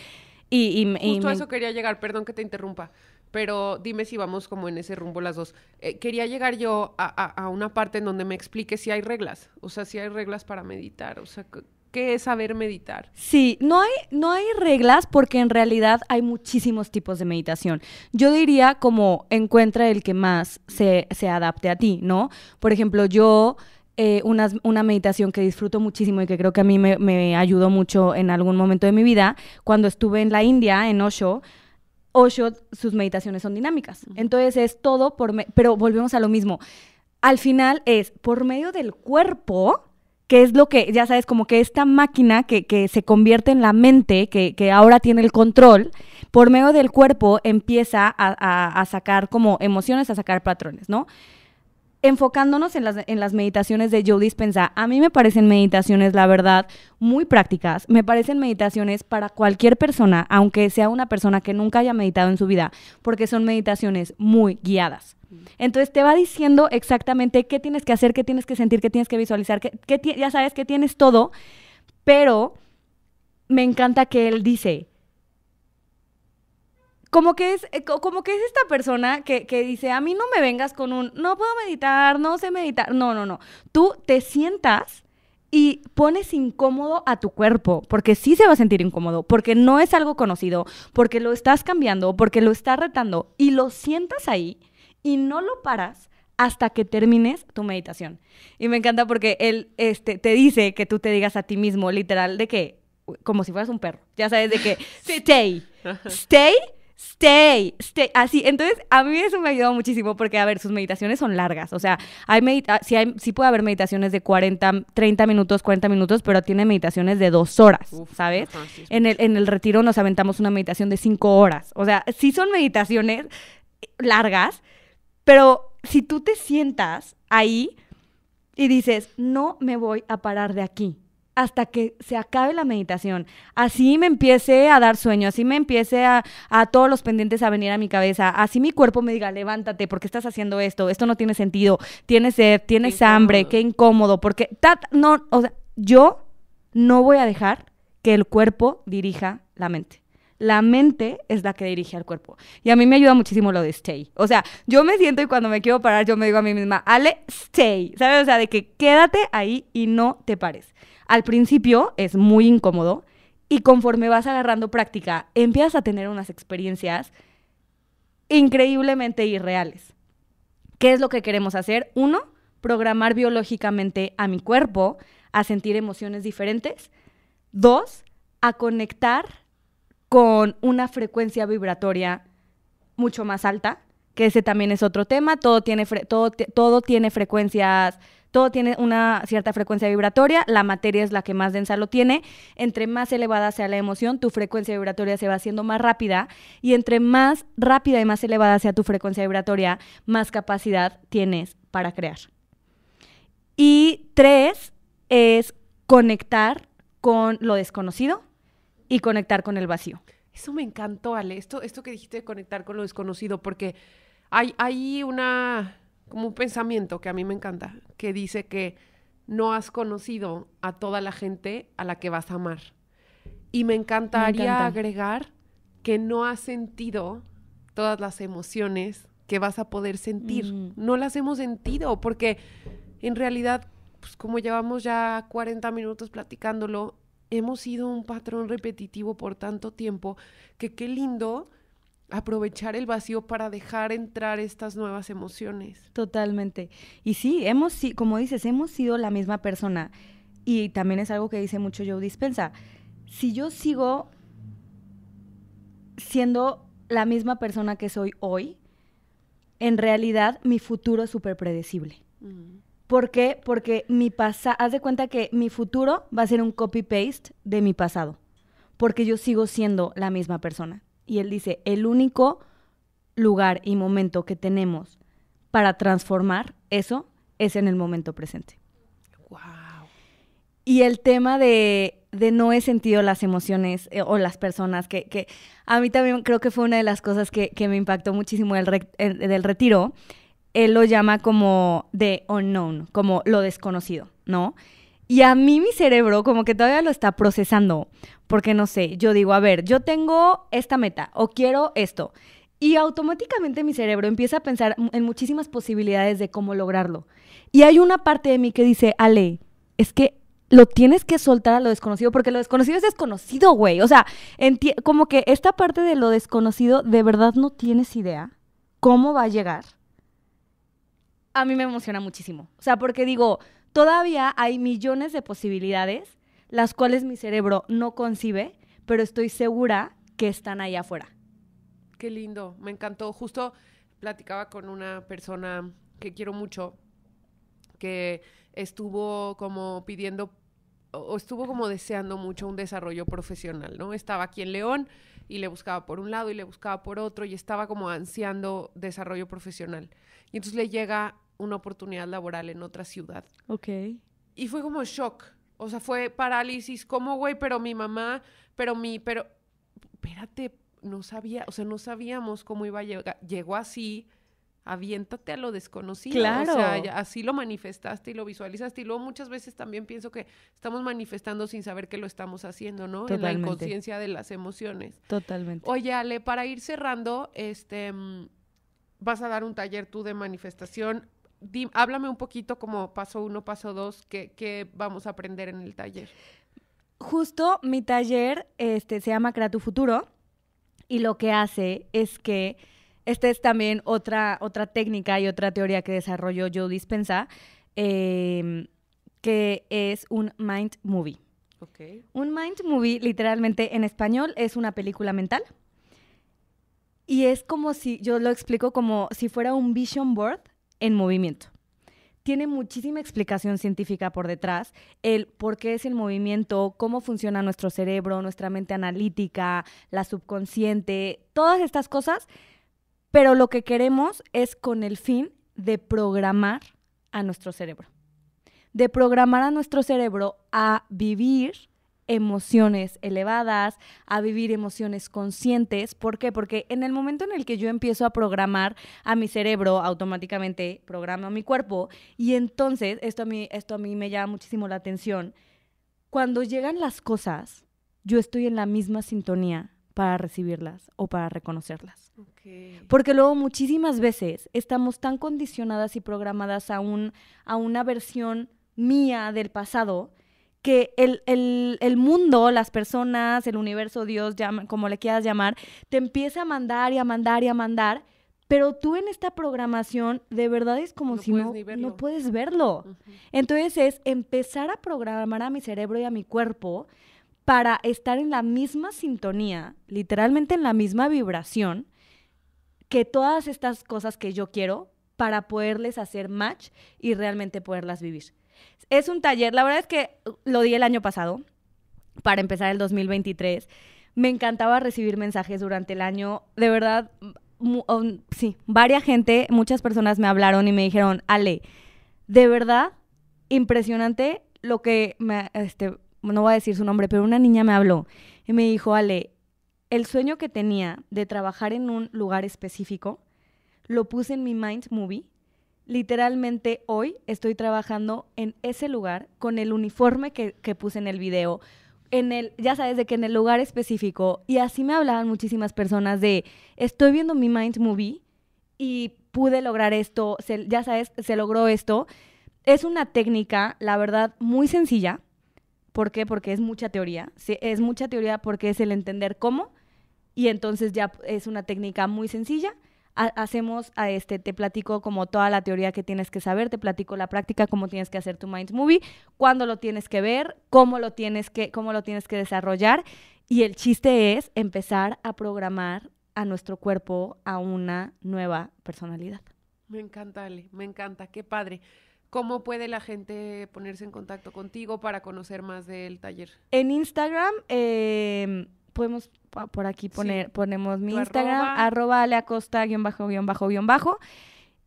Y, Justo a eso quería llegar, perdón que te interrumpa pero dime si vamos como en ese rumbo las dos. Eh, quería llegar yo a, una parte en donde me explique si hay reglas, o sea, si hay reglas para meditar, o sea, ¿qué es saber meditar? Sí, no hay, no hay reglas porque en realidad hay muchísimos tipos de meditación. Yo diría como encuentra el que más se, adapte a ti, ¿no? Por ejemplo, yo... Eh, una, meditación que disfruto muchísimo y que creo que a mí me, me, ayudó mucho en algún momento de mi vida, cuando estuve en la India, en Osho, Osho, sus meditaciones son dinámicas. Entonces es todo por... Pero volvemos a lo mismo. Al final es por medio del cuerpo, que es lo que, ya sabes, como que esta máquina que, que se convierte en la mente, que, ahora tiene el control, por medio del cuerpo empieza a, a sacar como emociones, a sacar patrones, ¿no? enfocándonos en las, meditaciones de Joe Dispenza, a mí me parecen meditaciones, la verdad, muy prácticas. Me parecen meditaciones para cualquier persona, aunque sea una persona que nunca haya meditado en su vida, porque son meditaciones muy guiadas. Entonces te va diciendo exactamente qué tienes que hacer, qué tienes que sentir, qué tienes que visualizar, Que ya sabes que tienes todo, pero me encanta que él dice, como que es, eh, como que es esta persona que, dice, a mí no me vengas con un, no puedo meditar, no sé meditar. No, no, no. Tú te sientas y pones incómodo a tu cuerpo, porque sí se va a sentir incómodo, porque no es algo conocido, porque lo estás cambiando, porque lo estás retando, y lo sientas ahí y no lo paras hasta que termines tu meditación. Y me encanta porque él este, te dice que tú te digas a ti mismo, literal, de que, como si fueras un perro, ya sabes, de que, [laughs] stay, stay Stay, stay, así. Entonces, a mí eso me ayudado muchísimo porque, a ver, sus meditaciones son largas. O sea, hay ah, sí, hay, puede haber meditaciones de 40, 30 minutos, 40 minutos, pero tiene meditaciones de dos horas, ¿sabes? en, el, en el retiro nos aventamos una meditación de cinco horas. O sea, sí son meditaciones largas, pero si tú te sientas ahí y dices, no me voy a parar de aquí, hasta que se acabe la meditación. Así me empiece a dar sueño, así me empiece a, a, todos los pendientes a venir a mi cabeza, así mi cuerpo me diga, levántate, porque estás haciendo esto? Esto no tiene sentido, tienes sed, tienes hambre, qué incómodo, porque tat, no, o sea, yo no voy a dejar que el cuerpo dirija la mente. La mente es la que dirige al cuerpo. Y a mí me ayuda muchísimo lo de stay. O sea, yo me siento y cuando me quiero parar, yo me digo a mí misma, Ale, stay. ¿Sabes? O sea, de que quédate ahí y no te pares. Al principio es muy incómodo y conforme vas agarrando práctica, empiezas a tener unas experiencias increíblemente irreales. ¿Qué es lo que queremos hacer? Uno, programar biológicamente a mi cuerpo a sentir emociones diferentes. Dos, a conectar con una frecuencia vibratoria mucho más alta, que ese también es otro tema. Todo tiene, todo, todo tiene frecuencias todo tiene una cierta frecuencia vibratoria, la materia es la que más densa lo tiene, entre más elevada sea la emoción, tu frecuencia vibratoria se va haciendo más rápida y entre más rápida y más elevada sea tu frecuencia vibratoria, más capacidad tienes para crear. Y tres es conectar con lo desconocido y conectar con el vacío. Eso me encantó, Ale, esto, esto que dijiste de conectar con lo desconocido, porque hay, hay una como un pensamiento que a mí me encanta, que dice que no has conocido a toda la gente a la que vas a amar. Y me encantaría agregar que no has sentido todas las emociones que vas a poder sentir. Mm. No las hemos sentido porque en realidad, pues, como llevamos ya 40 minutos platicándolo, hemos sido un patrón repetitivo por tanto tiempo que qué lindo aprovechar el vacío para dejar entrar estas nuevas emociones. Totalmente. Y sí, hemos, como dices, hemos sido la misma persona. Y también es algo que dice mucho Joe Dispensa. Si yo sigo siendo la misma persona que soy hoy, en realidad mi futuro es súper predecible. Mm. ¿Por qué? Porque mi pasado, haz de cuenta que mi futuro va a ser un copy-paste de mi pasado, porque yo sigo siendo la misma persona. Y él dice, el único lugar y momento que tenemos para transformar eso es en el momento presente. Wow. Y el tema de, no he sentido las emociones eh, o las personas, que, a mí también creo que fue una de las cosas que, me impactó muchísimo del, el, del retiro, él lo llama como the unknown, como lo desconocido, ¿no? Y a mí mi cerebro como que todavía lo está procesando, porque no sé, yo digo, a ver, yo tengo esta meta o quiero esto. Y automáticamente mi cerebro empieza a pensar en muchísimas posibilidades de cómo lograrlo. Y hay una parte de mí que dice, Ale, es que lo tienes que soltar a lo desconocido, porque lo desconocido es desconocido, güey. O sea, como que esta parte de lo desconocido, de verdad no tienes idea cómo va a llegar. A mí me emociona muchísimo. O sea, porque digo, Todavía hay millones de posibilidades, las cuales mi cerebro no concibe, pero estoy segura que están ahí afuera. Qué lindo, me encantó. Justo platicaba con una persona que quiero mucho, que estuvo como pidiendo o estuvo como deseando mucho un desarrollo profesional, ¿no? Estaba aquí en León y le buscaba por un lado y le buscaba por otro y estaba como ansiando desarrollo profesional. Y entonces le llega una oportunidad laboral en otra ciudad. Ok. Y fue como shock. O sea, fue parálisis, como güey, pero mi mamá, pero mi, pero, espérate, no sabía, o sea, no sabíamos cómo iba a llegar. Llegó así, aviéntate a lo desconocido. Claro. O sea, así lo manifestaste y lo visualizaste. Y luego muchas veces también pienso que estamos manifestando sin saber que lo estamos haciendo, ¿no? En la inconsciencia de las emociones. Totalmente. Oye, Ale, para ir cerrando, este mm, vas a dar un taller tú de manifestación háblame un poquito como paso uno, paso dos, qué, vamos a aprender en el taller. Justo mi taller este, se llama Crea tu futuro y lo que hace es que esta es también otra, otra técnica y otra teoría que desarrolló yo Dispensa, em, que es un mind movie. Okay. Un mind movie, literalmente en español, es una película mental. Y es como si, yo lo explico como si fuera un vision board en movimiento. Tiene muchísima explicación científica por detrás, el por qué es el movimiento, cómo funciona nuestro cerebro, nuestra mente analítica, la subconsciente, todas estas cosas, pero lo que queremos es con el fin de programar a nuestro cerebro, de programar a nuestro cerebro a vivir emociones elevadas, a vivir emociones conscientes. ¿Por qué? Porque en el momento en el que yo empiezo a programar a mi cerebro, automáticamente programa a mi cuerpo y entonces, esto a mí, esto a mí me llama muchísimo la atención, cuando llegan las cosas, yo estoy en la misma sintonía para recibirlas o para reconocerlas. Porque luego muchísimas veces estamos tan condicionadas y programadas a, a una versión mía del pasado que el, mundo, las personas, el universo, Dios, como le quieras llamar, te empieza a mandar y a mandar y a mandar, pero tú en esta programación de verdad es como si no, no puedes verlo. Entonces es empezar a programar a mi cerebro y a mi cuerpo para estar en la misma sintonía, literalmente en la misma vibración, que todas estas cosas que yo quiero para poderles hacer match y realmente poderlas vivir. Es un taller, la verdad es que uh, lo di el año pasado, para empezar el 2023. Me encantaba recibir mensajes durante el año, de verdad, mm, um, sí, varia gente, muchas personas me hablaron y me dijeron, Ale, de verdad, impresionante lo que, me, este, no voy a decir su nombre, pero una niña me habló y me dijo, Ale, el sueño que tenía de trabajar en un lugar específico, lo puse en mi Mind Movie literalmente hoy estoy trabajando en ese lugar con el uniforme que, puse en el video. ya sabes, de que en el lugar específico. Y así me hablaban muchísimas personas de, estoy viendo mi Mind Movie y pude lograr esto, ya sabes, se logró esto. Es una técnica, la verdad, muy sencilla. ¿Por qué? Porque es mucha teoría. es mucha teoría porque es el entender cómo. Y entonces ya es una técnica muy sencilla hacemos, a ah, este, te platico como toda la teoría que tienes que saber, te platico la práctica, cómo tienes que hacer tu Mind Movie, cuándo lo tienes que ver, cómo lo tienes que, cómo lo tienes que desarrollar. Y el chiste es empezar a programar a nuestro cuerpo a una nueva personalidad. Me encanta, Ale, me encanta, qué padre. ¿Cómo puede la gente ponerse en contacto contigo para conocer más del taller? En Instagram, eh, podemos por aquí poner, ponemos mi Instagram, arroba, aleacosta, guión bajo, guión eh, bajo, bajo.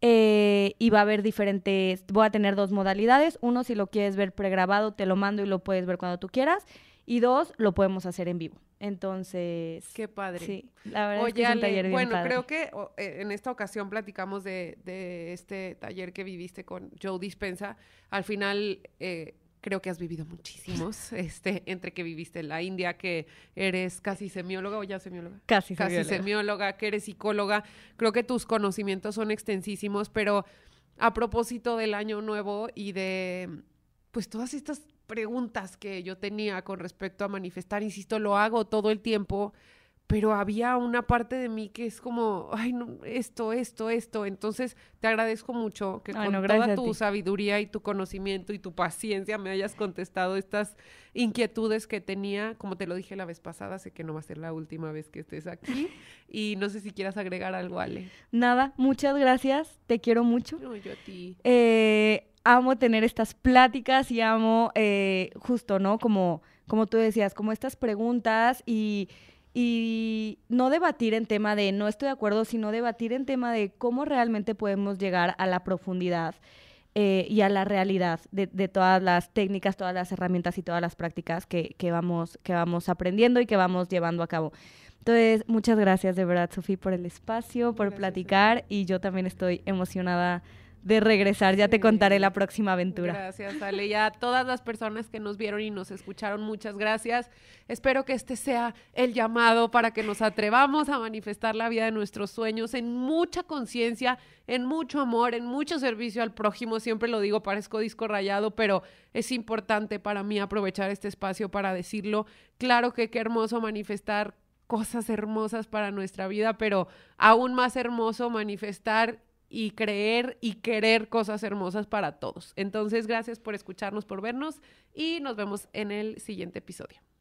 y va a haber diferentes, voy a tener dos modalidades. Uno, si lo quieres ver pregrabado, te lo mando y lo puedes ver cuando tú quieras. Y dos, lo podemos hacer en vivo. Entonces. Qué padre. Sí, la verdad es que es un taller bien Bueno, creo que eh, en esta ocasión platicamos de, de, este taller que viviste con Joe Dispensa. Al final, eh, creo que has vivido muchísimos, [laughs] este, entre que viviste en la India, que eres casi semióloga o ya semióloga. Casi, casi semióloga. que eres psicóloga. Creo que tus conocimientos son extensísimos, pero a propósito del año nuevo y de pues todas estas preguntas que yo tenía con respecto a manifestar, insisto, lo hago todo el tiempo pero había una parte de mí que es como, ay, no, esto, esto, esto. Entonces, te agradezco mucho que con toda tu sabiduría y tu conocimiento y tu paciencia me hayas contestado estas inquietudes que tenía. Como te lo dije la vez pasada, sé que no va a ser la última vez que estés aquí. [laughs] Y no sé si quieras agregar algo, Ale. Nada, muchas gracias. Te quiero mucho. yo a ti. Eh, amo tener estas pláticas y amo, eh, justo, ¿no? Como, como tú decías, como estas preguntas y y no debatir en tema de no estoy de acuerdo, sino debatir en tema de cómo realmente podemos llegar a la profundidad eh, y a la realidad de, todas las técnicas, todas las herramientas y todas las prácticas que, vamos, que vamos aprendiendo y que vamos llevando a cabo. Entonces, muchas gracias de verdad, Sofía, por el espacio, por platicar y yo también estoy emocionada de regresar. Ya te contaré la próxima aventura. Gracias, Ale. Y a todas las personas que nos vieron y nos escucharon, muchas gracias. Espero que este sea el llamado para que nos atrevamos a manifestar la vida de nuestros sueños en mucha conciencia, en mucho amor, en mucho servicio al prójimo. Siempre lo digo, parezco disco rayado, pero es importante para mí aprovechar este espacio para decirlo. Claro que qué hermoso manifestar cosas hermosas para nuestra vida, pero aún más hermoso manifestar y creer y querer cosas hermosas para todos. Entonces, gracias por escucharnos, por vernos y nos vemos en el siguiente episodio.